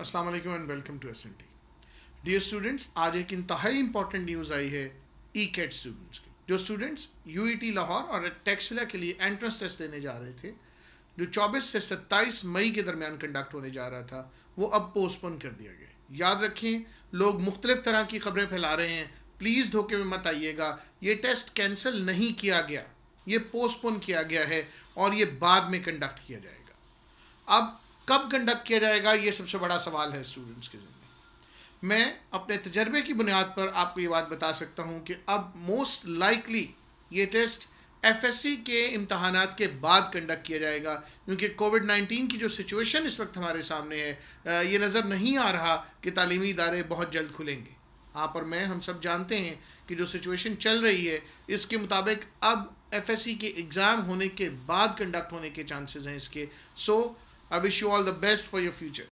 अस्सलाम वालेकुम and welcome to S N T dear students आज एक इंतहाई इंपॉर्टेंट न्यूज़ आई है ई कैट स्टूडेंट्स की जो students U E T Lahore और टेक्सला के लिए एंट्रेंस टेस्ट देने जा रहे थे जो 24 से 27 मई के दरमियान कंडक्ट होने जा रहा था वो अब पोस्टपोन कर दिया गया याद रखें लोग मुख्तलिफ तरह की खबरें फैला रहे हैं प्लीज़ धोखे में मत आइएगा ये टेस्ट कैंसिल नहीं किया गया ये पोस्टपोन किया गया है और ये बाद में कंडक्ट किया जाएगा अब कब कंडक्ट किया जाएगा ये सबसे बड़ा सवाल है स्टूडेंट्स के जरिए मैं अपने तजर्बे की बुनियाद पर आपको ये बात बता सकता हूँ कि अब मोस्ट लाइकली ये टेस्ट एफ के इम्तहान के बाद कंडक्ट किया जाएगा क्योंकि कोविड 19 की जो सिचुएशन इस वक्त हमारे सामने है ये नज़र नहीं आ रहा कि तालीमी इदारे बहुत जल्द खुलेंगे आप और मैं हम सब जानते हैं कि जो सिचुएशन चल रही है इसके मुताबिक अब एफ के एग्ज़ाम होने के बाद कंडक्ट होने के चांसेस हैं इसके सो I wish you all the best for your future.